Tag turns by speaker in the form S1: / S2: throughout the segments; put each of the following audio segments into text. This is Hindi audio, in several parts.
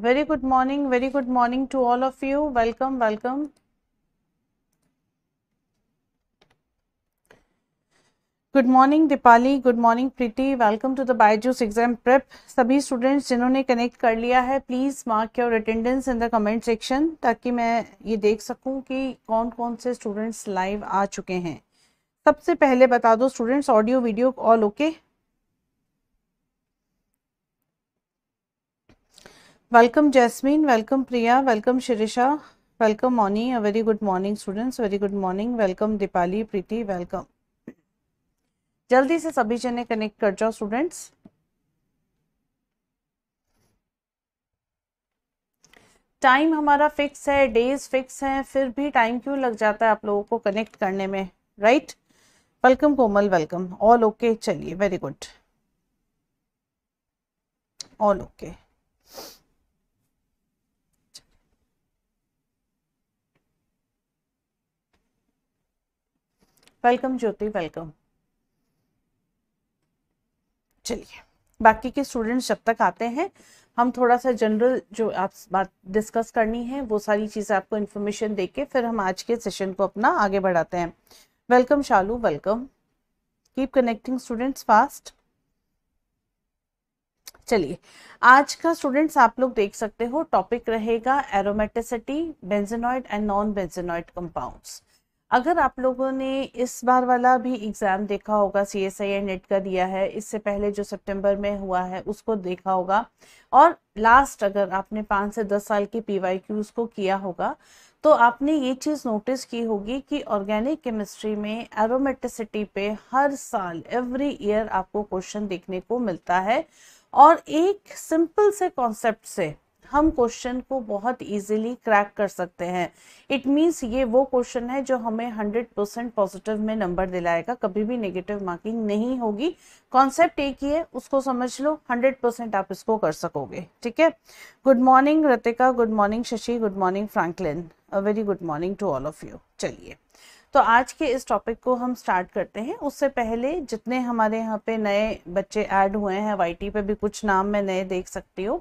S1: Very good morning very good morning to all of you welcome welcome good morning Deepali good morning Preeti welcome to the BYJU'S exam prep सभी स्टूडेंट्स जिन्होंने कनेक्ट कर लिया है please mark your attendance in the comment section ताकि मैं ये देख सकूं कि कौन कौन से स्टूडेंट्स लाइव आ चुके हैं सबसे पहले बता दो students audio video all okay welcome Jasmine welcome Priya welcome Shirisha welcome Moni a very good morning students very good morning welcome Deepali Preeti welcome जल्दी से सभी जने कनेक्ट कर जाओ स्टूडेंट्स टाइम हमारा फिक्स है डेज फिक्स है फिर भी टाइम क्यों लग जाता है आप लोगों को कनेक्ट करने में right welcome Komal welcome all okay चलिए very good all okay welcome Jyoti welcome चलिए बाकी के स्टूडेंट्स जब तक आते हैं हम थोड़ा सा जनरल जो आप बात डिस्कस करनी है वो सारी चीज़ें आपको इन्फॉर्मेशन दे के फिर हम आज के सेशन को अपना आगे बढ़ाते हैं welcome Shalu welcome keep connecting students fast चलिए आज का स्टूडेंट्स आप लोग देख सकते हो टॉपिक रहेगा aromaticity benzenoid and non benzenoid compounds अगर आप लोगों ने इस बार वाला भी एग्ज़ाम देखा होगा C S I and NET का दिया है इससे पहले जो सितंबर में हुआ है उसको देखा होगा और लास्ट अगर आपने पाँच से दस साल के पी वाई क्यूज़ को किया होगा तो आपने ये चीज़ नोटिस की होगी कि ऑर्गेनिक केमिस्ट्री में एरोमेटिसिटी पे हर साल एवरी ईयर आपको क्वेश्चन देखने को मिलता है और एक सिंपल से कॉन्सेप्ट से हम क्वेश्चन को बहुत इजीली क्रैक कर सकते हैं इट मींस ये वो क्वेश्चन है जो हमें 100 परसेंट पॉजिटिव में नंबर दिलाएगा कभी भी नेगेटिव मार्किंग नहीं होगी कॉन्सेप्ट एक ही है उसको समझ लो 100 परसेंट आप इसको कर सकोगे ठीक है good morning Ratika good morning Shashi good morning Franklin a very good morning to all of you चलिए तो आज के इस टॉपिक को हम स्टार्ट करते हैं उससे पहले जितने हमारे यहाँ पे नए बच्चे ऐड हुए हैं वाई पे भी कुछ नाम मैं नए देख सकती हूँ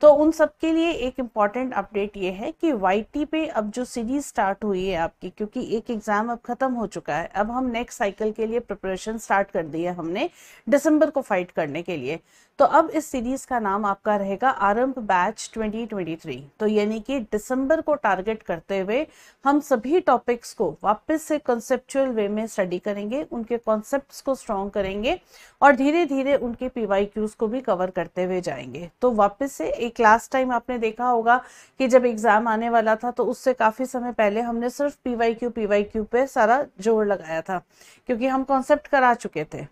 S1: तो उन सब के लिए एक इम्पॉर्टेंट अपडेट ये है कि वाई पे अब जो सीरीज स्टार्ट हुई है आपकी क्योंकि एक एग्ज़ाम अब ख़त्म हो चुका है अब हम नेक्स्ट साइकिल के लिए प्रिपरेशन स्टार्ट कर दी है हमने दिसंबर को फाइट करने के लिए तो अब इस सीरीज़ का नाम आपका रहेगा आरंभ बैच 2023 तो यानी कि दिसंबर को टारगेट करते हुए हम सभी टॉपिक्स को वापस से कंसेप्चुअल वे में स्टडी करेंगे उनके कॉन्सेप्ट को स्ट्रॉन्ग करेंगे और धीरे धीरे उनके पी को भी कवर करते हुए जाएंगे तो वापस से एक लास्ट टाइम आपने देखा होगा कि जब एग्ज़ाम आने वाला था तो उससे काफ़ी समय पहले हमने सिर्फ पीवाई क्यू पीवाई क्यू पे सारा जोर लगाया था क्योंकि हम कॉन्सेप्ट करा चुके थे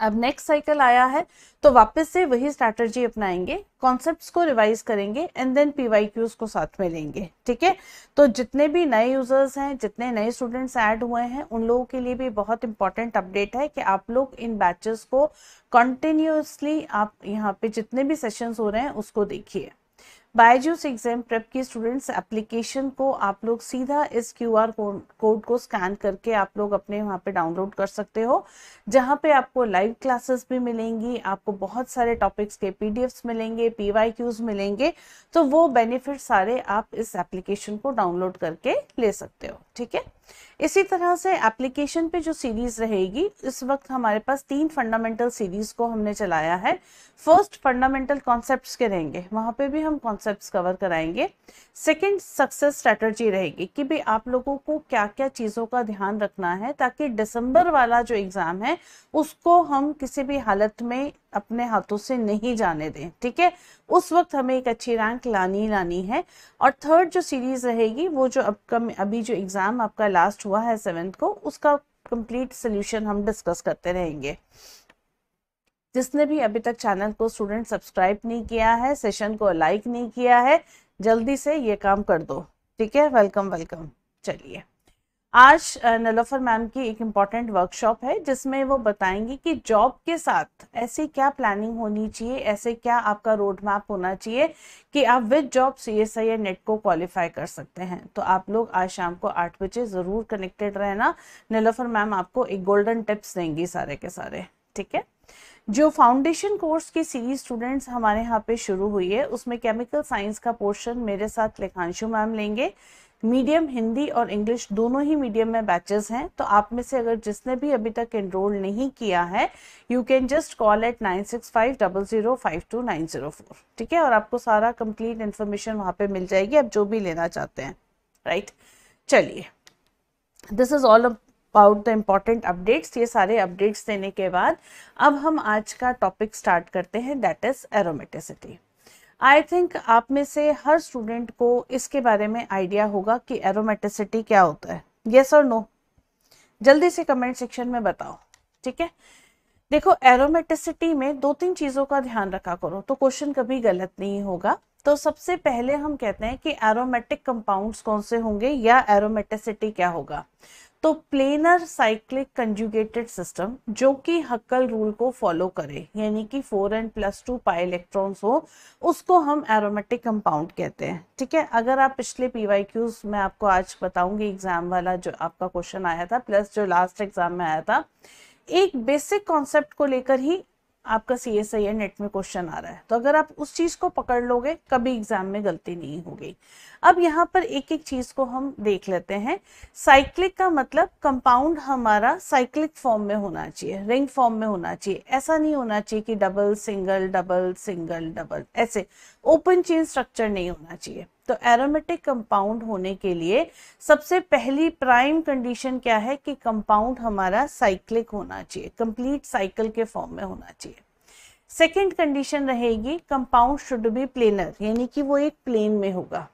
S1: अब नेक्स्ट साइकिल आया है तो वापस से वही स्ट्रेटर्जी अपनाएंगे कॉन्सेप्ट्स को रिवाइज करेंगे एंड देन पीवाई क्यूज को साथ में लेंगे ठीक है तो जितने भी नए यूजर्स हैं जितने नए स्टूडेंट्स ऐड हुए हैं उन लोगों के लिए भी बहुत इंपॉर्टेंट अपडेट है कि आप लोग इन बैचेस को कंटिन्यूसली आप यहाँ पे जितने भी सेशंस हो रहे हैं उसको देखिए बायजूस एग्जाम प्रेप की स्टूडेंट्स एप्लीकेशन को आप लोग सीधा इस क्यू आर कोड को स्कैन करके आप लोग अपने वहाँ पे डाउनलोड कर सकते हो जहाँ पे आपको लाइव क्लासेस भी मिलेंगी आपको बहुत सारे टॉपिक्स के पीडीएफ्स मिलेंगे पीवाईक्यूज मिलेंगे तो वो बेनिफिट सारे आप इस एप्लीकेशन को डाउनलोड करके ले सकते हो ठीक है इसी तरह से एप्लीकेशन पे जो सीरीज रहेगी इस वक्त हमारे पास तीन फंडामेंटल सीरीज को हमने चलाया है फर्स्ट फंडामेंटल कॉन्सेप्ट के रहेंगे वहां पे भी हम कॉन्सेप्ट्स कवर कराएंगे सेकंड सक्सेस स्ट्रेटजी रहेगी कि भाई आप लोगों को क्या क्या चीज़ों का ध्यान रखना है ताकि दिसंबर वाला जो एग्ज़ाम है उसको हम किसी भी हालत में अपने हाथों से नहीं जाने दें ठीक है उस वक्त हमें एक अच्छी रैंक लानी लानी है और थर्ड जो सीरीज़ रहेगी वो जो अपकम अभी जो एग्ज़ाम आपका लास्ट हुआ है सेवन्थ को उसका कंप्लीट सोल्यूशन हम डिस्कस करते रहेंगे जिसने भी अभी तक चैनल को स्टूडेंट सब्सक्राइब नहीं किया है सेशन को लाइक नहीं किया है जल्दी से ये काम कर दो ठीक है वेलकम वेलकम चलिए आज नलोफर मैम की एक इम्पॉर्टेंट वर्कशॉप है जिसमें वो बताएंगी कि जॉब के साथ ऐसी क्या प्लानिंग होनी चाहिए ऐसे क्या आपका रोड मैप होना चाहिए कि आप with job C S I या नेट को क्वालिफाई कर सकते हैं तो आप लोग आज शाम को आठ बजे ज़रूर कनेक्टेड रहना नलोफर मैम आपको एक गोल्डन टिप्स देंगी सारे के सारे ठीक है जो फाउंडेशन कोर्स की सीरीज स्टूडेंट्स हमारे यहाँ पे शुरू हुई है उसमें केमिकल साइंस का पोर्शन मेरे साथ लेखांशु मैम लेंगे मीडियम हिंदी और इंग्लिश दोनों ही मीडियम में बैचेस हैं तो आप में से अगर जिसने भी अभी तक एनरोल नहीं किया है you can just call at nine six five double zero five two nine zero four ठीक है और आपको सारा कंप्लीट इन्फॉर्मेशन वहां पे मिल जाएगी आप जो भी लेना चाहते हैं राइट right? चलिए this is all about the important updates ये सारे अपडेट्स देने के बाद अब हम आज का टॉपिक स्टार्ट करते हैं that is aromaticity I think आप में से हर स्टूडेंट को इसके बारे में आइडिया होगा कि एरोमेटिसिटी क्या होता है येस और नो जल्दी से कमेंट सेक्शन में बताओ ठीक है देखो एरोमेटिसिटी में दो तीन चीज़ों का ध्यान रखा करो तो क्वेश्चन कभी गलत नहीं होगा तो सबसे पहले हम कहते हैं कि एरोमेटिक कंपाउंड्स कौन से होंगे या एरोमेटिसिटी क्या होगा तो प्लेनर साइक्लिक कंजुगेटेड सिस्टम जो कि हक्कल रूल को फॉलो करे यानी कि four n plus two pi electrons हो उसको हम एरोमेटिक कंपाउंड कहते हैं ठीक है अगर आप पिछले पी वाई क्यूज में आपको आज बताऊंगी एग्जाम वाला जो आपका क्वेश्चन आया था प्लस जो लास्ट एग्जाम में आया था एक बेसिक कॉन्सेप्ट को लेकर ही आपका सी एस आई नेट में क्वेश्चन आ रहा है तो अगर आप उस चीज को पकड़ लोगे कभी एग्जाम में गलती नहीं होगी अब यहाँ पर एक एक चीज को हम देख लेते हैं साइक्लिक का मतलब कंपाउंड हमारा साइक्लिक फॉर्म में होना चाहिए रिंग फॉर्म में होना चाहिए ऐसा नहीं होना चाहिए कि double single double single double ऐसे ओपन चेन स्ट्रक्चर नहीं होना चाहिए तो एरोमेटिक कंपाउंड होने के लिए सबसे पहली प्राइम कंडीशन क्या है कि कंपाउंड हमारा साइक्लिक होना चाहिए कंप्लीट साइकिल के फॉर्म में होना चाहिए सेकेंड कंडीशन रहेगी कंपाउंड शुड बी प्लेनर यानी कि वो एक प्लेन में होगा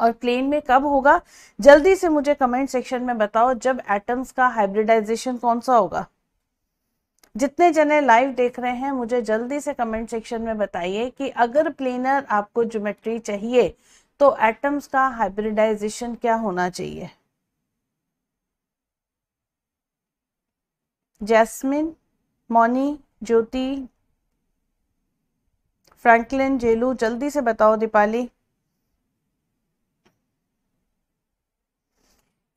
S1: और प्लेन में कब होगा जल्दी से मुझे कमेंट सेक्शन में बताओ जब एटम्स का हाइब्रिडाइजेशन कौन सा होगा जितने जने लाइव देख रहे हैं मुझे जल्दी से कमेंट सेक्शन में बताइए कि अगर प्लेनर आपको ज्योमेट्री चाहिए तो एटम्स का हाइब्रिडाइजेशन क्या होना चाहिए जैस्मिन मोनी ज्योति फ्रैंकलिन जेलू जल्दी से बताओ दीपाली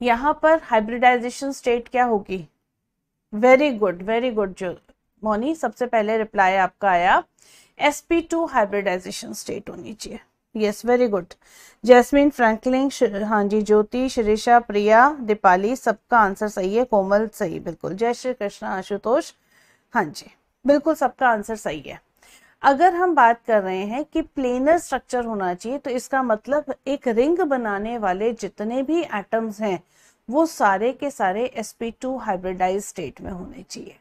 S1: यहाँ पर हाइब्रिडाइजेशन स्टेट क्या होगी वेरी गुड वेरी गुड जो मोनी सबसे पहले रिप्लाई आपका आया S P two hybridisation state होनी चाहिए yes very good Jasmine Franklin हाँ जी ज्योति शिरीषा प्रिया दीपाली सबका आंसर सही है कोमल सही बिल्कुल जय श्री कृष्णा आशुतोष हाँ जी बिल्कुल सबका आंसर सही है अगर हम बात कर रहे हैं कि प्लेनर स्ट्रक्चर होना चाहिए तो इसका मतलब एक रिंग बनाने वाले जितने भी एटम्स हैं वो सारे के सारे sp2 हाइब्रिडाइज स्टेट में होने चाहिए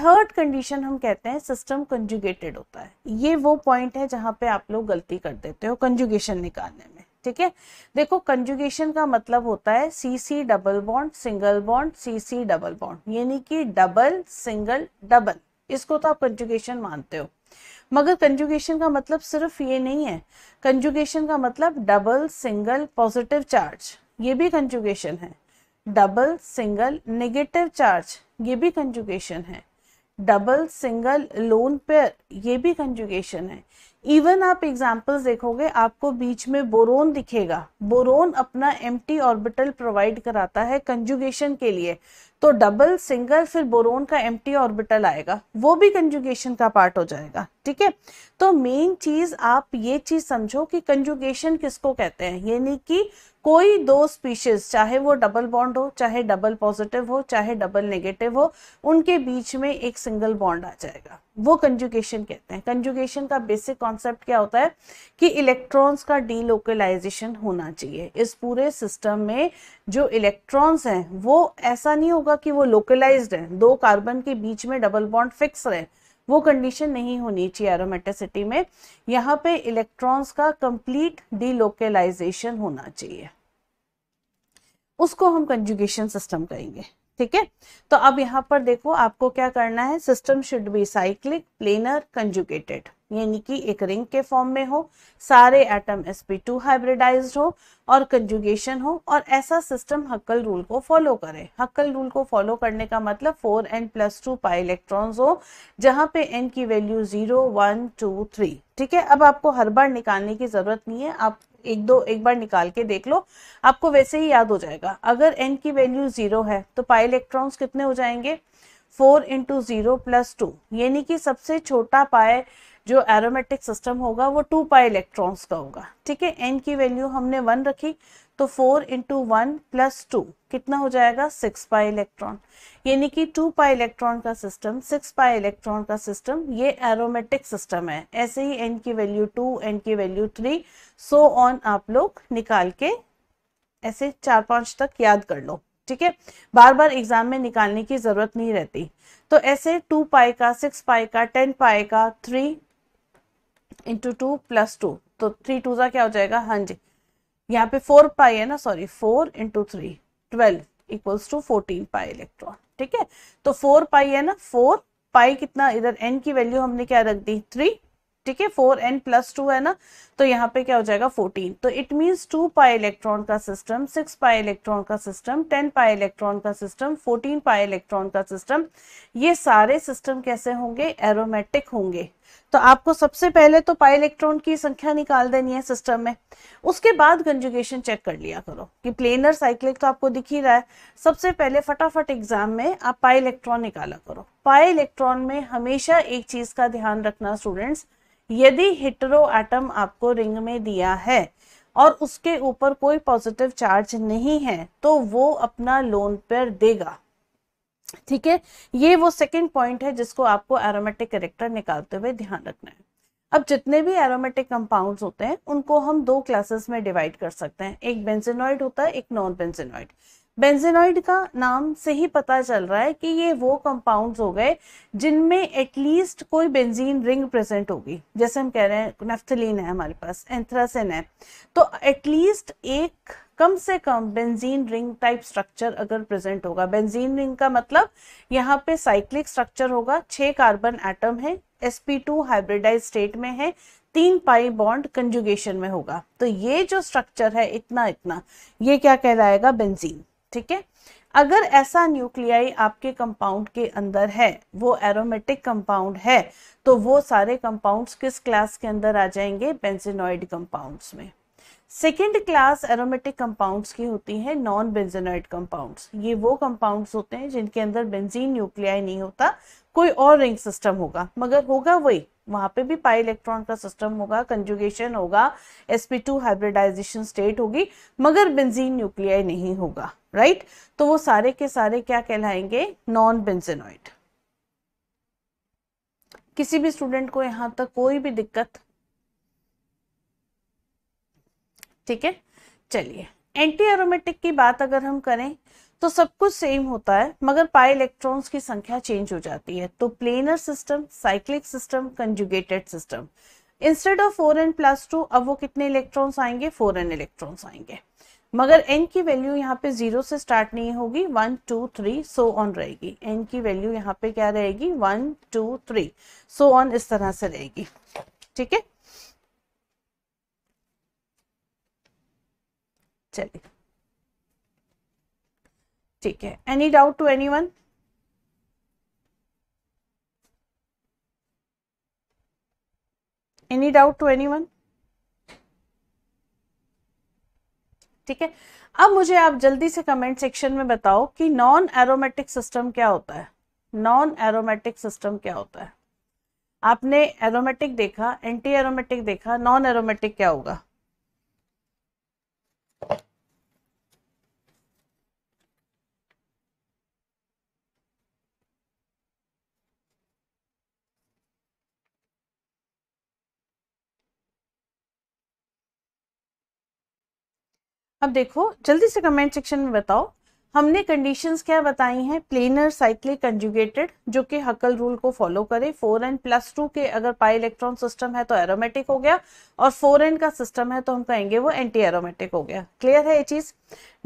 S1: थर्ड कंडीशन हम कहते हैं सिस्टम कंजुगेटेड होता है ये वो पॉइंट है जहाँ पे आप लोग गलती कर देते हो कंजुगेशन निकालने में ठीक है देखो कंजुगेशन का मतलब होता है C C double bond single bond C C double bond यानी कि डबल सिंगल डबल इसको तो आप कंजुगेशन मानते हो मगर कंजुगेशन का मतलब सिर्फ ये नहीं है कंजुगेशन का मतलब डबल सिंगल पॉजिटिव चार्ज ये भी कंजुगेशन है डबल सिंगल नेगेटिव चार्ज ये भी कंजुगेशन है डबल सिंगल लोन पेयर ये भी कंजुगेशन है इवन आप एग्जाम्पल देखोगे आपको बीच में बोरोन दिखेगा बोरोन अपना एम्प्टी ऑर्बिटल प्रोवाइड कराता है कंजुगेशन के लिए तो डबल सिंगल फिर बोरोन का एम ऑर्बिटल आएगा वो भी कंजुगेशन का पार्ट हो जाएगा ठीक है तो मेन चीज आप ये चीज समझो कि कंजुगेशन किसको कहते हैं यानी कि कोई दो स्पीशीज चाहे वो डबल बॉन्ड हो चाहे डबल पॉजिटिव हो चाहे डबल नेगेटिव हो उनके बीच में एक सिंगल बॉन्ड आ जाएगा वो कंजुगेशन कहते हैं कंजुगेशन का बेसिक कॉन्सेप्ट क्या होता है कि इलेक्ट्रॉन्स का डीलोकलाइजेशन होना चाहिए इस पूरे सिस्टम में जो इलेक्ट्रॉन्स हैं वो ऐसा नहीं होगा कि वो लोकलाइज्ड हैं दो कार्बन के बीच में डबल बॉन्ड फिक्स रहे वो कंडीशन नहीं होनी चाहिए एरोमेटिसिटी में यहाँ पे इलेक्ट्रॉन्स का कंप्लीट डीलोकलाइजेशन होना चाहिए उसको हम कंजुगेशन सिस्टम कहेंगे ठीक है तो अब यहाँ पर देखो आपको क्या करना है system should be cyclic planar conjugated यानी कि एक रिंग के फॉर्म में हो सारे एटम sp2 हाइब्रिडाइज हो और कंजुगेशन हो और ऐसा सिस्टम हक्कल रूल को फॉलो करे हक्कल रूल को फॉलो करने का मतलब 4n n plus two pi electron हो जहां पे n की वैल्यू 0, 1, 2, 3 ठीक है अब आपको हर बार निकालने की जरूरत नहीं है आप एक दो एक बार निकाल के देख लो आपको वैसे ही याद हो जाएगा अगर एन की वैल्यू जीरो है तो पाई इलेक्ट्रॉन्स कितने हो जाएंगे four into zero plus two यानी कि सबसे छोटा पाए जो एरोमेटिक सिस्टम होगा वो टू पाई इलेक्ट्रॉन्स का होगा ठीक है एन की वैल्यू हमने वन रखी तो four into one plus two कितना हो जाएगा सिक्स पाई इलेक्ट्रॉन यानी कि टू पाई इलेक्ट्रॉन का सिस्टम सिक्स पाई इलेक्ट्रॉन का सिस्टम ये एरोमेटिक सिस्टम है ऐसे ही एन की वैल्यू टू एन की वैल्यू थ्री सो ऑन आप लोग निकाल के ऐसे चार पांच तक याद कर लो ठीक है बार बार एग्जाम में निकालने की जरूरत नहीं रहती तो ऐसे टू पाई का सिक्स पाई का टेन पाई का three into two plus two तो थ्री टू का क्या हो जाएगा हाँ जी यहाँ पे फोर पाई है ना sorry four into three twelve equals to fourteen pi electron ठीक है तो फोर पाई है ना फोर पाई कितना इधर एन की वैल्यू हमने क्या रख दी थ्री ठीक है फोर एन प्लस टू है ना तो यहाँ पे क्या हो जाएगा फोर्टीन तो it means two pi electron का सिस्टम सिक्स पाई इलेक्ट्रॉन का सिस्टम टेन पाई इलेक्ट्रॉन का सिस्टम फोर्टीन पाई इलेक्ट्रॉन का सिस्टम ये सारे सिस्टम कैसे होंगे एरोमेटिक होंगे तो आपको सबसे पहले तो पाई इलेक्ट्रॉन की संख्या निकाल देनी है सिस्टम में उसके बाद कंजुगेशन चेक कर लिया करो कि प्लेनर साइक्लिक तो आपको दिख ही रहा है सबसे पहले फटाफट एग्जाम में आप पाई इलेक्ट्रॉन निकाला करो पाई इलेक्ट्रॉन में हमेशा एक चीज का ध्यान रखना स्टूडेंट्स यदि हिटरो एटम आपको रिंग में दिया है और उसके ऊपर कोई पॉजिटिव चार्ज नहीं है तो वो अपना लोन पर देगा ठीक है ये वो सेकंड पॉइंट है जिसको आपको एरोमेटिक करेक्टर निकालते हुए ध्यान रखना है अब जितने भी एरोमेटिक कंपाउंड्स होते हैं उनको हम दो क्लासेस में डिवाइड कर सकते हैं एक बेंजेनॉइड होता है एक नॉन बेंजेनॉइड बेंजेनॉइड का नाम से ही पता चल रहा है कि ये वो कंपाउंड्स हो गए जिनमें एटलीस्ट कोई बेंजीन रिंग प्रेजेंट होगी जैसे हम कह रहे हैं नेफ्थलीन है हमारे पास एंथ्रासिन है तो एटलीस्ट एक कम से कम बेंजीन रिंग टाइप स्ट्रक्चर अगर प्रेजेंट होगा बेंजीन रिंग का मतलब यहाँ पे साइक्लिक स्ट्रक्चर होगा छह कार्बन एटम है टू हाइब्रिडाइज स्टेट में है तीन पाई बॉन्ड कंजुगेशन में होगा तो ये जो स्ट्रक्चर है इतना इतना ये क्या कहलाएगा बेंजीन ठीक है अगर ऐसा न्यूक्लियाई आपके कंपाउंड के अंदर है वो एरोमेटिक कंपाउंड है तो वो सारे कंपाउंड्स किस क्लास के अंदर आ जाएंगे बेंजेनॉइड कंपाउंड्स में सेकेंड क्लास एरोमेटिक कंपाउंड्स की होती है नॉन बेंजेनॉइड कंपाउंड्स ये वो कंपाउंड्स होते हैं जिनके अंदर बेंजीन न्यूक्लियाई नहीं होता कोई और रिंग सिस्टम होगा मगर होगा वही वहां पे भी पाई इलेक्ट्रॉन का सिस्टम होगा कंजुगेशन होगा sp2 हाइब्रिडाइजेशन स्टेट होगी मगर बेंजीन न्यूक्लियाई नहीं होगा राइट तो वो सारे के सारे क्या कहलाएंगे नॉन बेंजेनॉइड किसी भी स्टूडेंट को यहां तक कोई भी दिक्कत ठीक है चलिए एंटी एरोमेटिक की बात अगर हम करें तो सब कुछ सेम होता है मगर पाई इलेक्ट्रॉन्स की संख्या चेंज हो जाती है तो planar system cyclic system conjugated system instead of four n plus two अब वो कितने इलेक्ट्रॉन्स आएंगे फोर एन इलेक्ट्रॉन्स आएंगे मगर एन की वैल्यू यहाँ पे जीरो से स्टार्ट नहीं होगी one two three so on रहेगी एन की वैल्यू यहाँ पे क्या रहेगी one two three so on इस तरह से रहेगी ठीक है चलिए ठीक है any doubt to anyone any doubt to anyone ठीक है अब मुझे आप जल्दी से कमेंट सेक्शन में बताओ कि नॉन एरोमेटिक सिस्टम क्या होता है नॉन एरोमेटिक सिस्टम क्या होता है आपने एरोमेटिक देखा एंटी एरोमेटिक देखा नॉन एरोमेटिक क्या होगा अब देखो जल्दी से कमेंट सेक्शन में बताओ हमने कंडीशंस क्या बताई हैं प्लेनर साइक्लिक कंजुगेटेड जो कि हकल रूल को फॉलो करे फोर एन प्लस टू के अगर पाई इलेक्ट्रॉन सिस्टम है तो एरोमेटिक हो गया और फोर एन का सिस्टम है तो हम कहेंगे वो एंटी एरोमेटिक हो गया क्लियर है ये चीज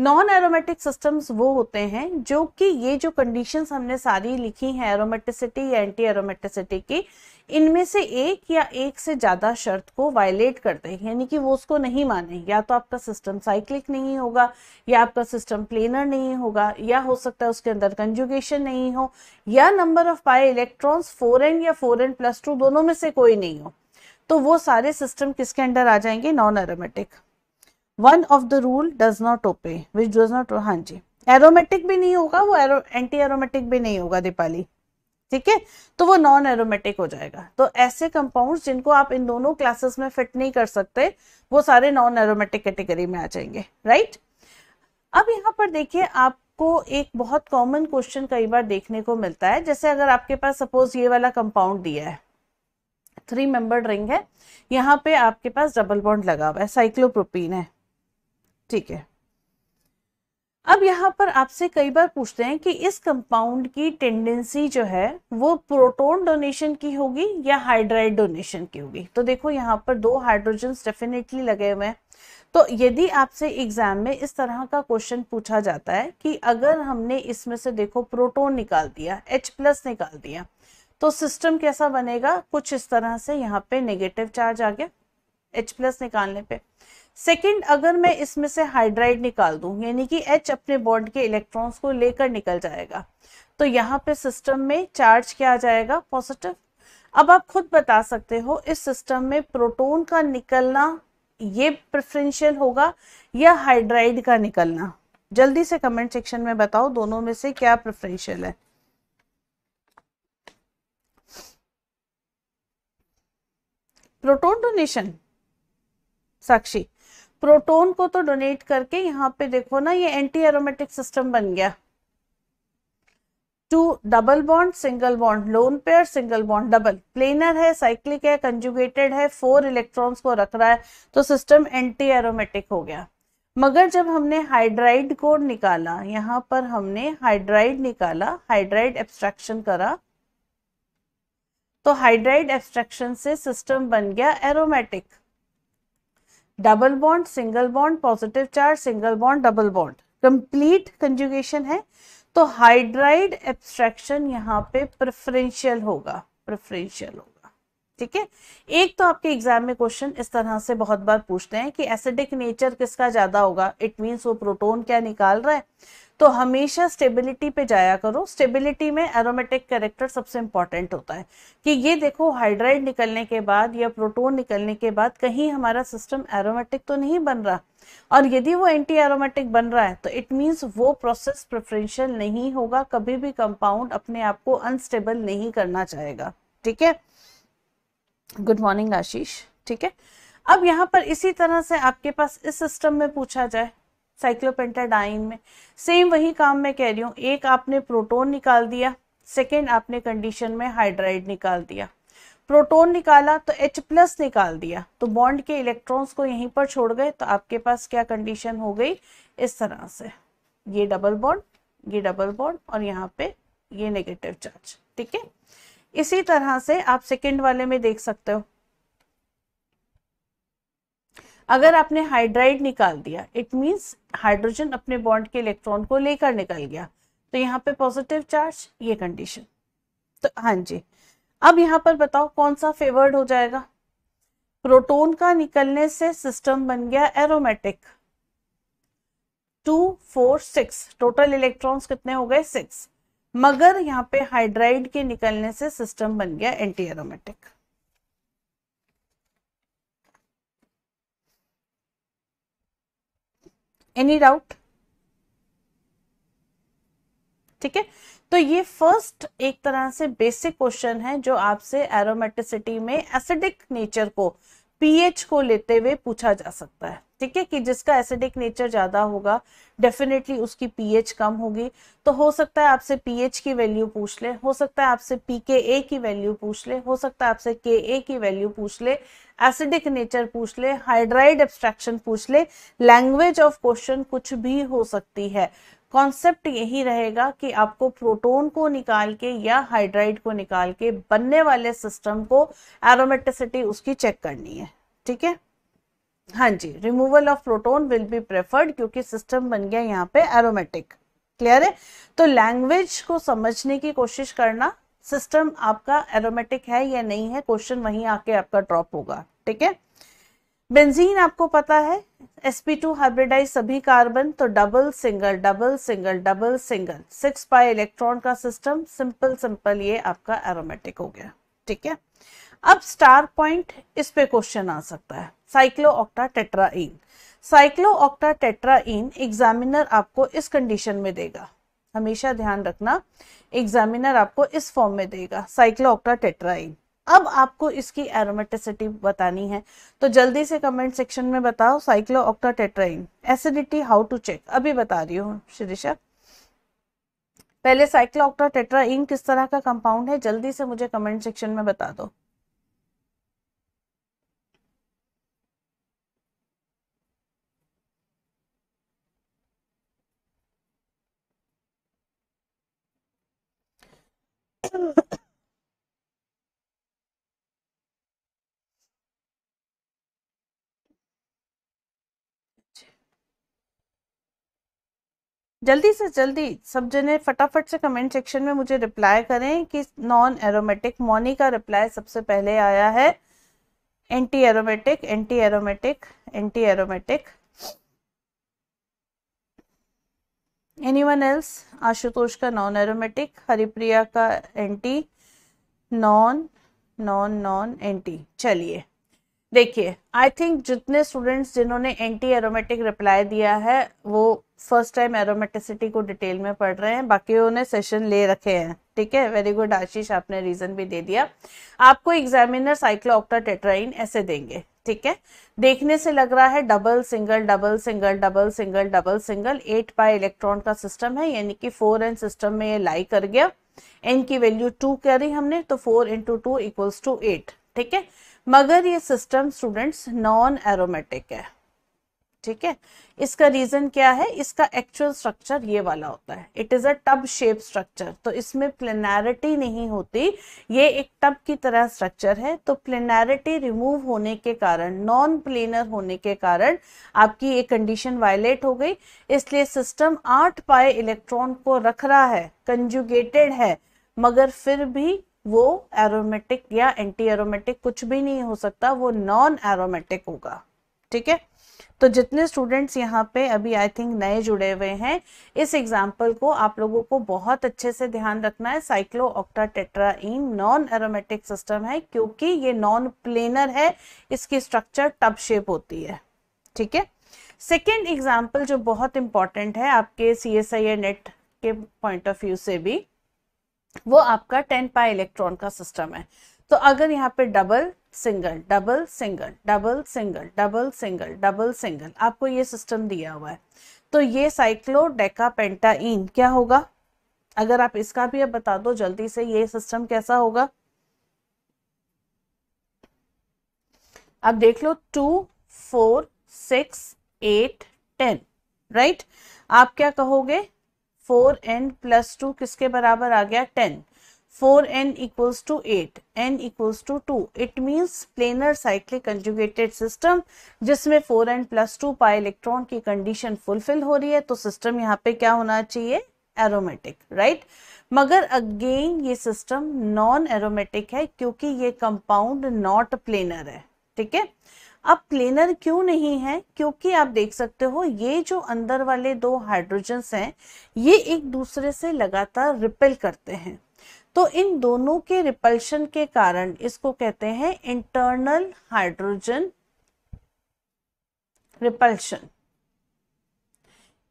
S1: नॉन एरोमेटिक सिस्टम्स वो होते हैं जो कि ये जो कंडीशंस हमने सारी लिखी हैं एरोमेटिसिटी या एंटी एरोमेटिसिटी की इनमें से एक या एक से ज़्यादा शर्त को वायलेट करते हैं यानी कि वो उसको नहीं माने या तो आपका सिस्टम साइक्लिक नहीं होगा या आपका सिस्टम प्लेनर नहीं होगा या हो सकता है उसके अंदर कंजुगेशन नहीं हो या number of pi electrons four n या फोर एन प्लस टू दोनों में से कोई नहीं हो तो वो सारे सिस्टम किसके अंडर आ जाएंगे non aromatic one of the rule does not obey which does not हाँ जी एरोमेटिक भी नहीं होगा वो एरो एंटी एरोमेटिक भी नहीं होगा दीपाली ठीक है तो वो नॉन एरोमेटिक हो जाएगा तो ऐसे कंपाउंड्स जिनको आप इन दोनों क्लासेस में फिट नहीं कर सकते वो सारे नॉन एरोमेटिक कैटेगरी में आ जाएंगे राइट अब यहाँ पर देखिए आपको एक बहुत कॉमन क्वेश्चन कई बार देखने को मिलता है जैसे अगर आपके पास सपोज ये वाला कंपाउंड दिया है थ्री मेंबर रिंग है यहाँ पे आपके पास डबल बॉन्ड लगा हुआ है साइक्लोप्रोपीन है ठीक है अब यहां पर आपसे कई बार पूछते हैं कि इस कंपाउंड की टेंडेंसी जो है वो प्रोटोन डोनेशन की होगी या हाइड्राइड डोनेशन की होगी तो देखो यहाँ पर दो हाइड्रोजन डेफिनेटली लगे हुए हैं तो यदि आपसे एग्जाम में इस तरह का क्वेश्चन पूछा जाता है कि अगर हमने इसमें से देखो प्रोटोन निकाल दिया एच प्लस निकाल दिया तो सिस्टम कैसा बनेगा कुछ इस तरह से यहाँ पे नेगेटिव चार्ज आ गया एच प्लस निकालने पर सेकंड अगर मैं इसमें से हाइड्राइड निकाल दूं यानी कि H अपने बॉन्ड के इलेक्ट्रॉन्स को लेकर निकल जाएगा तो यहाँ पे सिस्टम में चार्ज क्या आ जाएगा पॉजिटिव अब आप खुद बता सकते हो इस सिस्टम में प्रोटोन का निकलना ये प्रेफरेंशियल होगा या हाइड्राइड का निकलना जल्दी से कमेंट सेक्शन में बताओ दोनों में से क्या प्रेफरेंशियल है प्रोटोन डोनेशन साक्षी प्रोटोन को तो डोनेट करके यहाँ पे देखो ना ये एंटी एरोमेटिक सिस्टम बन गया two double bond single bond lone pair single bond double planar है साइक्लिक है कंजुगेटेड है फोर इलेक्ट्रॉन्स को रख रहा है तो सिस्टम एंटी एरोमेटिक हो गया मगर जब हमने हाइड्राइड को निकाला यहाँ पर हमने हाइड्राइड निकाला हाइड्राइड एब्स्ट्रैक्शन करा तो हाइड्राइड एब्स्ट्रैक्शन से सिस्टम बन गया aromatic double bond single bond positive charge single bond double bond complete conjugation है तो हाइड्राइड एब्स्ट्रैक्शन यहाँ पे प्रेफरेंशियल होगा प्रेफरेंशियल होगा ठीक है एक तो आपके एग्जाम में क्वेश्चन इस तरह से बहुत बार पूछते हैं कि एसिडिक नेचर किसका ज्यादा होगा इट मीन्स वो प्रोटोन क्या निकाल रहा है तो हमेशा स्टेबिलिटी पे जाया करो स्टेबिलिटी में एरोमेटिक कैरेक्टर सबसे इंपॉर्टेंट होता है कि ये देखो हाइड्राइड निकलने के बाद या प्रोटोन निकलने के बाद कहीं हमारा सिस्टम एरोमेटिक तो नहीं बन रहा और यदि वो एंटी एरोमेटिक बन रहा है तो इट मीन्स वो प्रोसेस प्रेफरेंशियल नहीं होगा कभी भी कंपाउंड अपने आप को अनस्टेबल नहीं करना चाहेगा ठीक है गुड मॉर्निंग आशीष ठीक है अब यहाँ पर इसी तरह से आपके पास इस सिस्टम में पूछा जाए साइक्लोपेंटाडाइन में सेम वही काम मैं कह रही हूँ एक आपने प्रोटोन निकाल दिया सेकेंड आपने कंडीशन में हाइड्राइड निकाल दिया प्रोटोन निकाला तो H प्लस निकाल दिया तो बॉन्ड के इलेक्ट्रॉन्स को यहीं पर छोड़ गए तो आपके पास क्या कंडीशन हो गई इस तरह से ये डबल बॉन्ड ये डबल बॉन्ड और यहाँ पे ये नेगेटिव चार्ज ठीक है इसी तरह से आप सेकेंड वाले में देख सकते हो अगर आपने हाइड्राइड निकाल दिया इट मीन्स हाइड्रोजन अपने बॉन्ड के इलेक्ट्रॉन को लेकर निकल गया तो यहाँ पे पॉजिटिव चार्ज ये कंडीशन तो हाँ जी अब यहाँ पर बताओ कौन सा फेवर्ड हो जाएगा प्रोटोन का निकलने से सिस्टम बन गया aromatic two four six total electrons कितने हो गए सिक्स मगर यहाँ पे हाइड्राइड के निकलने से सिस्टम बन गया एंटी एरोमेटिक एनी डाउट ठीक है तो ये फर्स्ट एक तरह से बेसिक क्वेश्चन है जो आपसे एरोमेटिसिटी में एसिडिक नेचर को पीएच को लेते हुए पूछा जा सकता है ठीक है कि जिसका एसिडिक नेचर ज्यादा होगा डेफिनेटली उसकी पीएच कम होगी तो हो सकता है आपसे पीएच की वैल्यू पूछ ले हो सकता है आपसे ए की वैल्यू पूछ ले हो सकता है आपसे के ए की वैल्यू पूछ ले एसिडिक नेचर पूछ ले हाइड्राइड एब्स्ट्रैक्शन पूछ ले लैंग्वेज ऑफ क्वेश्चन कुछ भी हो सकती है कॉन्सेप्ट यही रहेगा कि आपको प्रोटोन को निकाल के या हाइड्राइड को निकाल के बनने वाले सिस्टम को एरोमेटिसिटी उसकी चेक करनी है ठीक है हाँ जी removal of proton will be preferred क्योंकि सिस्टम बन गया यहाँ पे एरोमेटिक क्लियर है तो लैंग्वेज को समझने की कोशिश करना सिस्टम आपका एरोमेटिक है या नहीं है क्वेश्चन वहीं आके आपका ड्रॉप होगा ठीक है बेंजीन आपको पता है sp2 हाइब्रिडाइज सभी कार्बन तो double single double single double single six pi electron का सिस्टम सिंपल सिंपल ये आपका एरोमेटिक हो गया ठीक है अब स्टार पॉइंट इस पे क्वेश्चन आ सकता है cyclo cyclooctatetraene cyclooctatetraene examiner आपको इस कंडीशन में देगा हमेशा ध्यान रखना एग्जामिनर आपको इस फॉर्म में देगा साइक्लो ऑक्टा टेट्राइन अब आपको इसकी एरोमेटिसिटी बतानी है तो जल्दी से कमेंट सेक्शन में बताओ cyclooctatetraene acidity how to check अभी बता रही हूँ शिरीषा पहले साइक्लो ऑक्टा टेट्राइन किस तरह का कंपाउंड है जल्दी से मुझे कमेंट सेक्शन में बता दो जल्दी से जल्दी सब जने फटाफट से कमेंट सेक्शन में मुझे रिप्लाई करें कि नॉन एरोमेटिक मोनी का रिप्लाई सबसे पहले आया है anti aromatic anti aromatic anti aromatic anyone else Ashutosh का नॉन एरोमेटिक हरिप्रिया का anti non non non anti चलिए देखिए आई थिंक जितने स्टूडेंट्स जिन्होंने एंटी एरोमेटिक रिप्लाई दिया है वो फर्स्ट टाइम एरोमेटिसिटी को डिटेल में पढ़ रहे हैं बाकी ने सेशन ले रखे हैं ठीक है वेरी गुड आशीष आपने रीजन भी दे दिया आपको एग्जामिनर साइक्लोऑक्टा टेट्राइन ऐसे देंगे ठीक है देखने से लग रहा है double single double single double single double single eight by electron का सिस्टम है यानी कि फोर एन सिस्टम में ये लाई कर गया एन की वैल्यू टू कह रही हमने तो four into two equals to eight ठीक है मगर ये सिस्टम स्टूडेंट्स नॉन एरोमेटिक है ठीक है इसका रीजन क्या है इसका एक्चुअल स्ट्रक्चर ये वाला होता है it is a tub shape structure तो इसमें प्लेनैरिटी नहीं होती ये एक टब की तरह स्ट्रक्चर है तो प्लेनैरिटी रिमूव होने के कारण नॉन प्लेनर होने के कारण आपकी ये कंडीशन वायलेट हो गई इसलिए सिस्टम आठ पाए इलेक्ट्रॉन को रख रहा है कंजुगेटेड है मगर फिर भी वो एरोमेटिक या एंटी एरोमेटिक कुछ भी नहीं हो सकता वो नॉन एरोमेटिक होगा ठीक है तो जितने स्टूडेंट्स यहाँ पे अभी आई थिंक नए जुड़े हुए हैं इस एग्जाम्पल को आप लोगों को बहुत अच्छे से ध्यान रखना है cyclo octa non aromatic system है क्योंकि ये नॉन प्लेनर है इसकी स्ट्रक्चर टब शेप होती है ठीक है सेकेंड एग्जाम्पल जो बहुत इंपॉर्टेंट है आपके सी एस आई नेट के पॉइंट ऑफ व्यू से भी वो आपका टेन पाई इलेक्ट्रॉन का सिस्टम है तो अगर यहाँ पे double single double single double single double single double single आपको ये सिस्टम दिया हुआ है तो ये साइक्लोडेकापेंटाइन क्या होगा अगर आप इसका भी अब बता दो जल्दी से ये सिस्टम कैसा होगा आप देख लो two four six eight ten right आप क्या कहोगे फोर एन प्लस टू किसके बराबर आ गया ten n equals to eight n equals to two it means planar cyclic conjugated system जिसमें n plus two pi electron की कंडीशन फुलफिल हो रही है तो सिस्टम यहाँ पे क्या होना चाहिए एरोमेटिक राइट right? मगर अगेन ये सिस्टम नॉन एरोमेटिक है क्योंकि ये कंपाउंड नॉट प्लेनर है ठीक है अब प्लेनर क्यों नहीं है क्योंकि आप देख सकते हो ये जो अंदर वाले दो हाइड्रोजन्स हैं ये एक दूसरे से लगातार रिपेल करते हैं तो इन दोनों के रिपल्शन के कारण इसको कहते हैं इंटरनल हाइड्रोजन रिपल्शन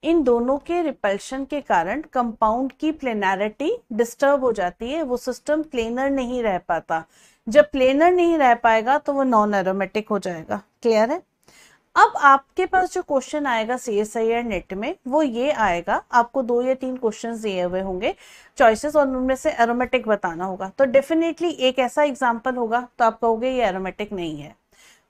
S1: इन दोनों के रिपल्शन के कारण कंपाउंड की प्लेनैरिटी डिस्टर्ब हो जाती है वो सिस्टम प्लेनर नहीं रह पाता जब प्लेनर नहीं रह पाएगा तो वो नॉन एरोमेटिक हो जाएगा क्लियर है अब आपके पास जो क्वेश्चन आएगा C S I R NET में वो ये आएगा आपको दो या तीन क्वेश्चन दिए हुए होंगे चॉइसेस और उनमें से एरोमेटिक बताना होगा तो डेफिनेटली एक ऐसा एग्जाम्पल होगा तो आप कहोगे ये एरोमेटिक नहीं है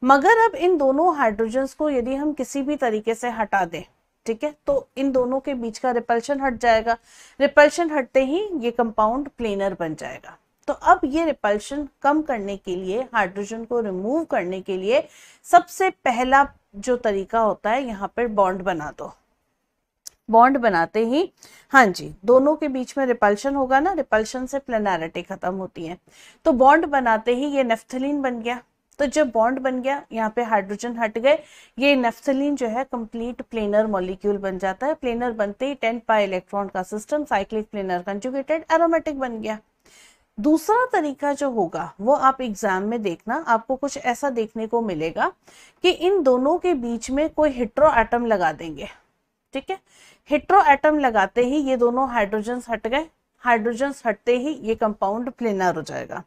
S1: मगर अब इन दोनों हाइड्रोजन्स को यदि हम किसी भी तरीके से हटा दें ठीक है तो इन दोनों के बीच का रिपल्शन हट जाएगा रिपल्शन हटते ही ये कंपाउंड प्लेनर बन जाएगा तो अब ये रिपल्शन कम करने के लिए हाइड्रोजन को रिमूव करने के लिए सबसे पहला जो तरीका होता है यहाँ पर बॉन्ड बना दो बॉन्ड बनाते ही हाँ जी दोनों के बीच में रिपल्शन होगा ना रिपल्शन से प्लेनैरिटी खत्म होती है तो बॉन्ड बनाते ही ये नेफ्थलीन बन गया तो जब बॉन्ड बन गया यहाँ पे हाइड्रोजन हट गए ये नेफ्थलीन जो है कंप्लीट प्लेनर मॉलिक्यूल बन जाता है प्लेनर बनते ही टेंट पाई इलेक्ट्रॉन का system cyclic planar conjugated aromatic बन गया दूसरा तरीका जो होगा वो आप एग्जाम में देखना आपको कुछ ऐसा देखने को मिलेगा कि इन दोनों के बीच में कोई हिट्रो एटम लगा देंगे ठीक है हिट्रो एटम लगाते ही ये दोनों हाइड्रोजन हट गए हाइड्रोजन हटते ही ये कंपाउंड प्लेनर हो जाएगा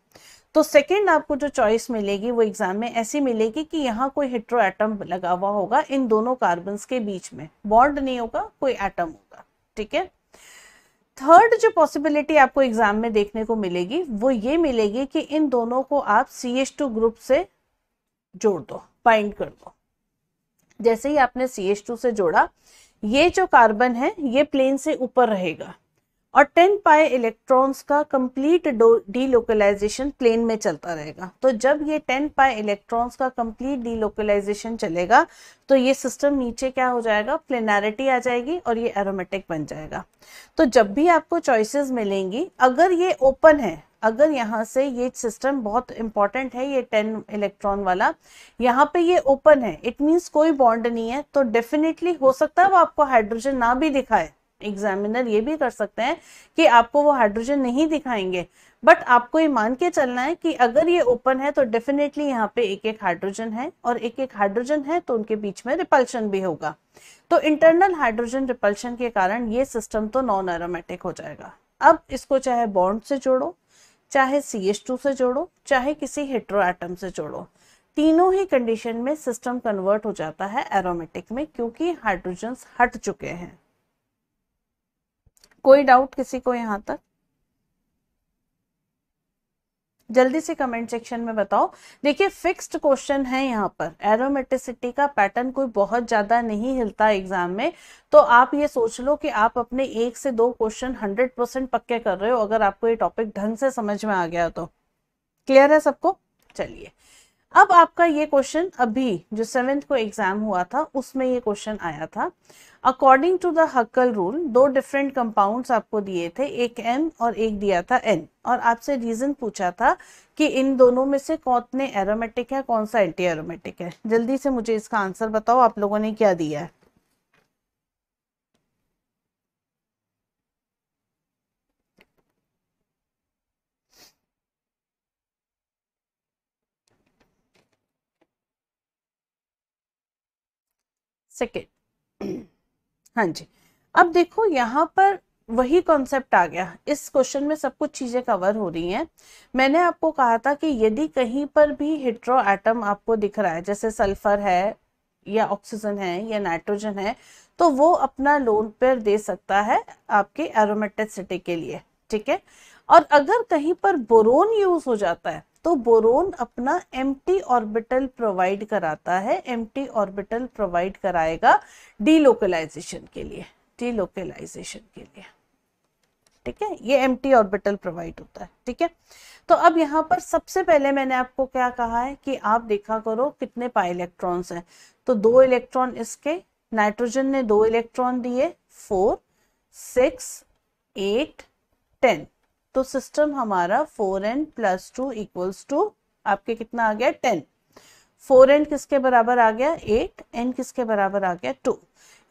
S1: तो सेकेंड आपको जो चॉइस मिलेगी वो एग्जाम में ऐसी मिलेगी कि यहाँ कोई हिट्रो एटम लगा हुआ होगा इन दोनों कार्बन के बीच में बॉन्ड नहीं होगा कोई एटम होगा ठीक है थर्ड जो पॉसिबिलिटी आपको एग्जाम में देखने को मिलेगी वो ये मिलेगी कि इन दोनों को आप सी एच टू ग्रुप से जोड़ दो बाइंड कर दो जैसे ही आपने सी एच टू से जोड़ा ये जो कार्बन है ये प्लेन से ऊपर रहेगा और 10 पाए इलेक्ट्रॉन्स का कंप्लीट डीलोकलाइजेशन प्लेन में चलता रहेगा तो जब ये 10 पाए इलेक्ट्रॉन्स का कंप्लीट डीलोकलाइजेशन चलेगा तो ये सिस्टम नीचे क्या हो जाएगा प्लेनारिटी आ जाएगी और ये एरोमेटिक बन जाएगा तो जब भी आपको चॉइसेस मिलेंगी अगर ये ओपन है अगर यहाँ से ये सिस्टम बहुत इंपॉर्टेंट है ये टेन इलेक्ट्रॉन वाला यहाँ पे ये ओपन है इट मीन्स कोई बॉन्ड नहीं है तो डेफिनेटली हो सकता है वो आपको हाइड्रोजन ना भी दिखाए एग्जामिनर ये भी कर सकते हैं कि आपको वो हाइड्रोजन नहीं दिखाएंगे बट आपको ये मान के चलना है कि अगर ये ओपन है तो डेफिनेटली यहाँ पे एक एक हाइड्रोजन है और एक एक हाइड्रोजन है तो उनके बीच में रिपल्शन भी होगा तो इंटरनल हाइड्रोजन रिपल्शन के कारण ये सिस्टम तो नॉन एरोमेटिक हो जाएगा अब इसको चाहे बॉन्ड से जोड़ो चाहे सी से जोड़ो चाहे किसी हेट्रो एटम से जोड़ो तीनों ही कंडीशन में सिस्टम कन्वर्ट हो जाता है एरोमेटिक में क्योंकि हाइड्रोजन हट चुके हैं कोई डाउट किसी को यहां तक जल्दी से कमेंट सेक्शन में बताओ देखिए फिक्स्ड क्वेश्चन है यहाँ पर एरोमेटिसिटी का पैटर्न कोई बहुत ज्यादा नहीं हिलता एग्जाम में तो आप ये सोच लो कि आप अपने एक से दो क्वेश्चन हंड्रेड परसेंट पक्के कर रहे हो अगर आपको ये टॉपिक ढंग से समझ में आ गया तो क्लियर है सबको चलिए अब आपका ये क्वेश्चन अभी जो सेवेंथ को एग्जाम हुआ था उसमें ये क्वेश्चन आया था according to the Huckel rule दो डिफरेंट कंपाउंड्स आपको दिए थे एक एम और एक दिया था एन और आपसे रीजन पूछा था कि इन दोनों में से कौतने एरोमेटिक है कौन सा एंटी एरोमेटिक है जल्दी से मुझे इसका आंसर बताओ आप लोगों ने क्या दिया है सेकेंड हाँ जी अब देखो यहाँ पर वही कॉन्सेप्ट आ गया इस क्वेश्चन में सब कुछ चीज़ें कवर हो रही हैं मैंने आपको कहा था कि यदि कहीं पर भी हिट्रो एटम आपको दिख रहा है जैसे सल्फर है या ऑक्सीजन है या नाइट्रोजन है तो वो अपना लोन पेयर दे सकता है आपके एरोमेटिसिटी के लिए ठीक है और अगर कहीं पर बोरोन यूज हो जाता है तो बोरोन अपना एम्प्टी ऑर्बिटल प्रोवाइड कराता है एम्प्टी ऑर्बिटल प्रोवाइड कराएगा डीलोकलाइजेशन के लिए डीलोकलाइजेशन के लिए ठीक है ये एम्प्टी ऑर्बिटल प्रोवाइड होता है ठीक है तो अब यहाँ पर सबसे पहले मैंने आपको क्या कहा है कि आप देखा करो कितने पाई इलेक्ट्रॉन हैं तो दो इलेक्ट्रॉन इसके नाइट्रोजन ने दो इलेक्ट्रॉन दिए फोर सिक्स एट टेन तो सिस्टम हमारा four n plus two equals to आपके कितना आ गया टेन फोर एन किसके बराबर आ गया एट एन किसके बराबर आ गया टू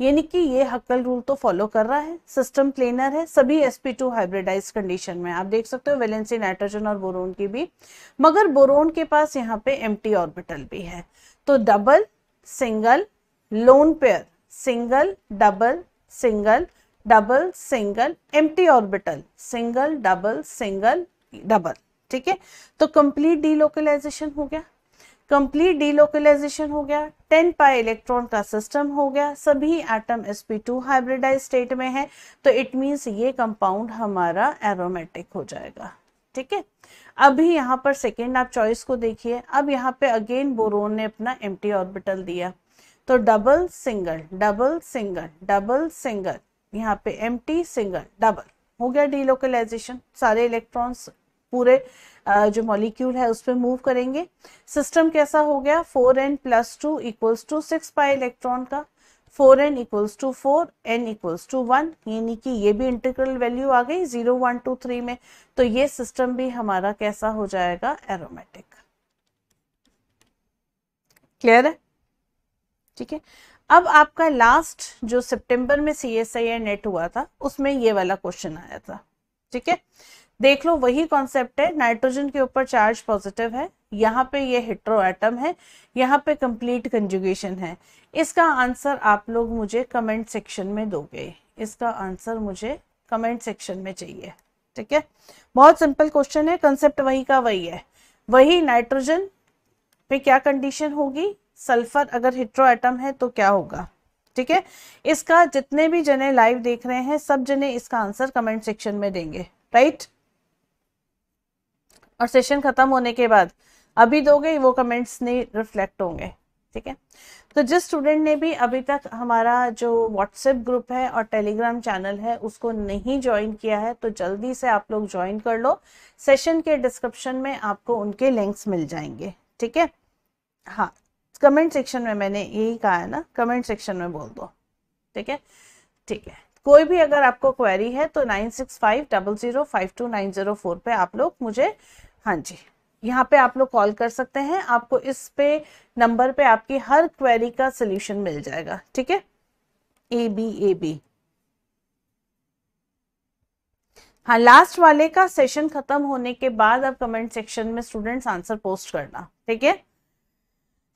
S1: यानी कि ये हक्कल रूल तो फॉलो कर रहा है सिस्टम प्लेनर है सभी sp2 हाइब्रिडाइज कंडीशन में आप देख सकते हो वैलेंसी नाइट्रोजन और बोरोन की भी मगर बोरोन के पास यहाँ पे एम ऑर्बिटल भी है तो double single lone pair single double single double single empty orbital single double single double ठीक है तो कंप्लीट डीलोकलाइजेशन हो गया कंप्लीट डीलोकलाइजेशन हो गया टेन पाई इलेक्ट्रॉन का सिस्टम हो गया सभी एटम sp2 हाइब्रिडाइज स्टेट में है तो इट मींस ये कंपाउंड हमारा एरोमेटिक हो जाएगा ठीक है अभी यहाँ पर सेकेंड आप चॉइस को देखिए अब यहाँ पे अगेन बोरोन ने अपना एम्प्टी ऑर्बिटल दिया तो double single double single double single यहाँ पे एम टी सिंगल डबल हो गया डीलोकलाइजेशन सारे इलेक्ट्रॉन्स पूरे जो मॉलिक्यूल है उस पर मूव करेंगे सिस्टम कैसा हो गया four n plus two equals to six pi electron का four n equals to four n equals to one यानी कि ये भी इंटीग्रल वैल्यू आ गई जीरो वन टू थ्री में तो ये सिस्टम भी हमारा कैसा हो जाएगा एरोमेटिक क्लियर है ठीक है अब आपका लास्ट जो सितंबर में सी एस आई आई नेट हुआ था उसमें ये वाला क्वेश्चन आया था ठीक है देख लो वही कॉन्सेप्ट है नाइट्रोजन के ऊपर चार्ज पॉजिटिव है यहाँ पे ये हिट्रो एटम है यहाँ पे कंप्लीट कंजुगेशन है इसका आंसर आप लोग मुझे कमेंट सेक्शन में दोगे इसका आंसर मुझे कमेंट सेक्शन में चाहिए ठीक है बहुत सिंपल क्वेश्चन है कंसेप्ट वही का वही है वही नाइट्रोजन पे क्या कंडीशन होगी सल्फर अगर हिट्रो एटम है तो क्या होगा ठीक है इसका जितने भी जने लाइव देख रहे हैं सब जने इसका आंसर कमेंट सेक्शन में देंगे राइट और सेशन खत्म होने के बाद अभी दोगे वो कमेंट्स नहीं रिफ्लेक्ट होंगे ठीक है तो जिस स्टूडेंट ने भी अभी तक हमारा जो व्हाट्सएप ग्रुप है और टेलीग्राम चैनल है उसको नहीं ज्वाइन किया है तो जल्दी से आप लोग ज्वाइन कर लो सेशन के डिस्क्रिप्शन में आपको उनके लिंक्स मिल जाएंगे ठीक है हाँ कमेंट सेक्शन में मैंने यही कहा है ना कमेंट सेक्शन में बोल दो ठीक है ठीक है कोई भी अगर आपको क्वेरी है तो nine six five double zero five two nine zero four पे आप लोग मुझे हाँ जी यहाँ पे आप लोग कॉल कर सकते हैं आपको इस पे नंबर पे आपकी हर क्वेरी का सोल्यूशन मिल जाएगा ठीक है ए बी ए बी हाँ लास्ट वाले का सेशन खत्म होने के बाद आप कमेंट सेक्शन में स्टूडेंट्स आंसर पोस्ट करना ठीक है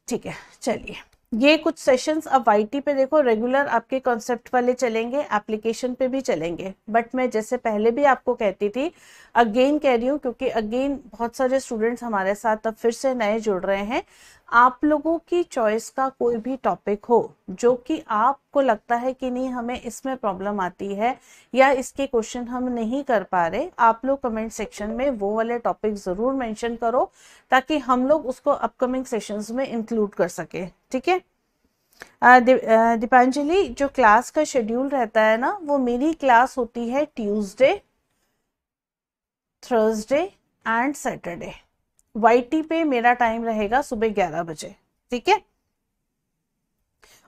S1: ठीक है चलिए ये कुछ सेशंस अब वाईटी पे देखो रेगुलर आपके कॉन्सेप्ट वाले चलेंगे एप्लीकेशन पे भी चलेंगे बट मैं जैसे पहले भी आपको कहती थी अगेन कह रही हूँ क्योंकि अगेन बहुत सारे स्टूडेंट्स हमारे साथ अब फिर से नए जुड़ रहे हैं आप लोगों की चॉइस का कोई भी टॉपिक हो जो कि आपको लगता है कि नहीं हमें इसमें प्रॉब्लम आती है या इसके क्वेश्चन हम नहीं कर पा रहे आप लोग कमेंट सेक्शन में वो वाले टॉपिक ज़रूर मेंशन करो ताकि हम लोग उसको अपकमिंग सेशंस में इंक्लूड कर सके ठीक है दीपांजलि जो क्लास का शेड्यूल रहता है ना वो मेरी क्लास होती है Tuesday Thursday and Saturday YT पे मेरा टाइम रहेगा सुबह ग्यारह बजे ठीक है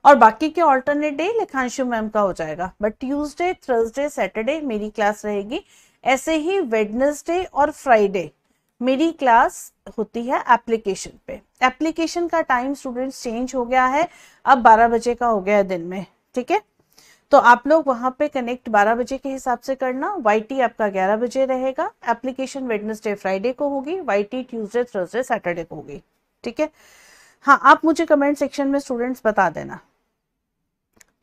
S1: और बाकी के ऑल्टरनेट डे लिखांशु मैम का हो जाएगा बट ट्यूसडे थर्सडे सैटरडे मेरी क्लास रहेगी ऐसे ही वेडनेसडे और फ्राइडे मेरी क्लास होती है एप्लीकेशन पे एप्लीकेशन का टाइम स्टूडेंट्स चेंज हो गया है अब 12 बजे का हो गया है दिन में ठीक है तो आप लोग वहां पे कनेक्ट 12 बजे के हिसाब से करना वाईटी आपका 11 बजे रहेगा एप्लीकेशन वेडनेसडे फ्राइडे को होगी वाईटी ट्यूसडे थर्सडे सैटरडे को होगी ठीक है हाँ आप मुझे कमेंट सेक्शन में स्टूडेंट्स बता देना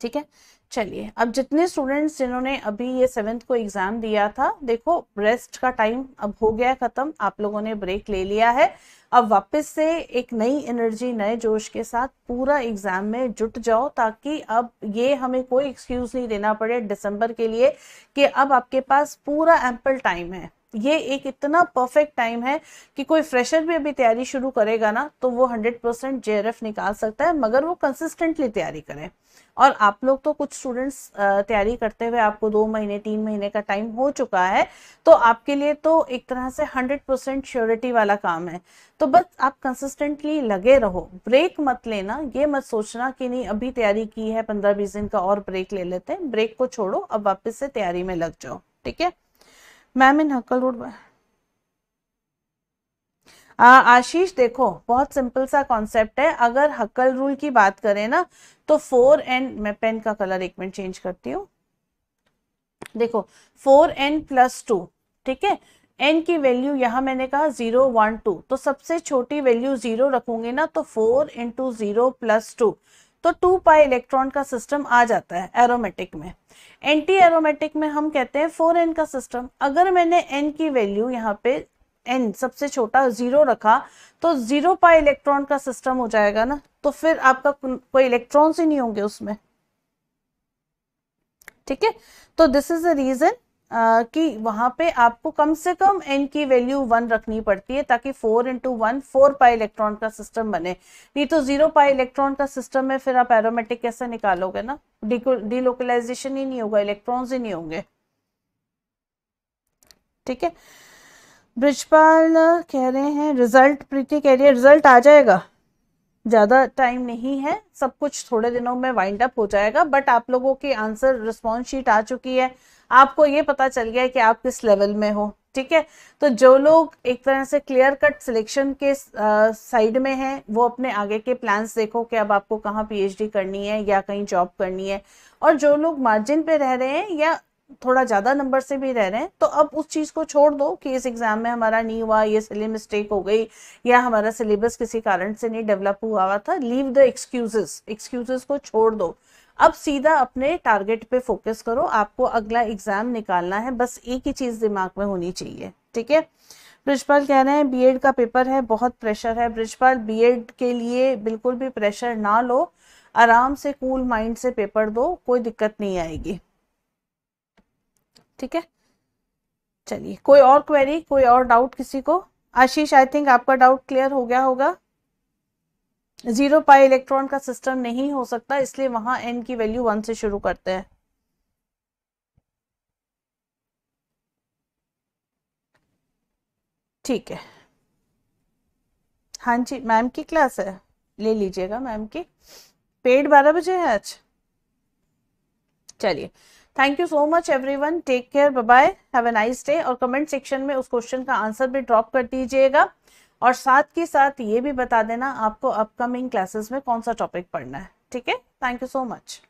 S1: ठीक है चलिए अब जितने स्टूडेंट्स जिन्होंने अभी ये सेवेंथ को एग्जाम दिया था देखो रेस्ट का टाइम अब हो गया खत्म आप लोगों ने ब्रेक ले लिया है अब वापस से एक नई एनर्जी नए जोश के साथ पूरा एग्जाम में जुट जाओ ताकि अब ये हमें कोई एक्सक्यूज नहीं देना पड़े दिसंबर के लिए कि अब आपके पास पूरा एम्पल टाइम है ये एक इतना परफेक्ट टाइम है कि कोई फ्रेशर भी अभी तैयारी शुरू करेगा ना तो वो हंड्रेड परसेंट जे निकाल सकता है मगर वो कंसिस्टेंटली तैयारी करें और आप लोग तो कुछ स्टूडेंट्स तैयारी करते हुए आपको दो महीने तीन महीने का टाइम हो चुका है तो आपके लिए तो एक तरह से हंड्रेड परसेंट श्योरिटी वाला काम है तो बस आप कंसिस्टेंटली लगे रहो ब्रेक मत लेना ये मत सोचना कि नहीं अभी तैयारी की है पंद्रह बीस दिन का और ब्रेक ले लेते हैं ब्रेक को छोड़ो अब वापस से तैयारी में लग जाओ ठीक है मैम इन हक्कल रोड आशीष देखो बहुत सिंपल सा कॉन्सेप्ट है अगर हक्कल रूल की बात करें ना तो फोर एन मैं पेन का कलर एक मिनट चेंज करती हूँ देखो फोर एन प्लस टू ठीक है एन की वैल्यू यहाँ मैंने कहा जीरो वन टू तो सबसे छोटी वैल्यू जीरो रखूंगी ना तो four into zero plus two तो टू पाई इलेक्ट्रॉन का सिस्टम आ जाता है एरोमेटिक में एंटी एरोमेटिक में हम कहते हैं फोर एन का सिस्टम अगर मैंने एन की वैल्यू यहाँ पे एन सबसे छोटा जीरो रखा तो जीरो पाई इलेक्ट्रॉन का सिस्टम हो जाएगा ना तो फिर आपका कोई इलेक्ट्रॉन ही नहीं होंगे उसमें ठीक है तो दिस इज द रीजन कि वहां पे आपको कम से कम एन की वैल्यू वन रखनी पड़ती है ताकि four into one four pi electron का सिस्टम बने नहीं तो जीरो पाई इलेक्ट्रॉन का सिस्टम है फिर आप एरोमेटिक कैसे निकालोगे ना डीलोकलाइजेशन ही नहीं होगा इलेक्ट्रॉन्स ही नहीं होंगे ठीक है ब्रिजपाल कह रहे हैं रिजल्ट प्रीति कह रही है रिजल्ट आ जाएगा ज़्यादा टाइम नहीं है सब कुछ थोड़े दिनों में वाइंड अप हो जाएगा बट आप लोगों की आंसर रिस्पॉन्स शीट आ चुकी है आपको ये पता चल गया कि आप किस लेवल में हो ठीक है तो जो लोग एक तरह से क्लियर कट सिलेक्शन के साइड में हैं वो अपने आगे के प्लान्स देखो कि अब आपको कहाँ पीएचडी करनी है या कहीं जॉब करनी है और जो लोग मार्जिन पे रह रहे हैं या थोड़ा ज़्यादा नंबर से भी रह रहे हैं तो अब उस चीज़ को छोड़ दो कि इस एग्ज़ाम में हमारा नहीं हुआ ये सिले मिस्टेक हो गई या हमारा सिलेबस किसी कारण से नहीं डेवलप हुआ हुआ था लीव द एक्सक्यूजेस एक्सक्यूजेस को छोड़ दो अब सीधा अपने टारगेट पे फोकस करो आपको अगला एग्जाम निकालना है बस एक ही चीज दिमाग में होनी चाहिए ठीक है ब्रिजपाल कह रहे हैं बीएड का पेपर है बहुत प्रेशर है ब्रिजपाल बीएड के लिए बिल्कुल भी प्रेशर ना लो आराम से कूल माइंड से पेपर दो कोई दिक्कत नहीं आएगी ठीक है चलिए कोई और क्वेरी कोई और डाउट किसी को आशीष आई थिंक आपका डाउट क्लियर हो गया होगा जीरो पाई इलेक्ट्रॉन का सिस्टम नहीं हो सकता इसलिए वहां एन की वैल्यू वन से शुरू करते हैं ठीक है हाँ जी मैम की क्लास है ले लीजिएगा मैम की पेड बारह बजे है आज चलिए thank you so much everyone take care bye bye have a nice day और कमेंट सेक्शन में उस क्वेश्चन का आंसर भी ड्रॉप कर दीजिएगा और साथ के साथ ये भी बता देना आपको अपकमिंग क्लासेस में कौन सा टॉपिक पढ़ना है ठीक है थैंक यू सो मच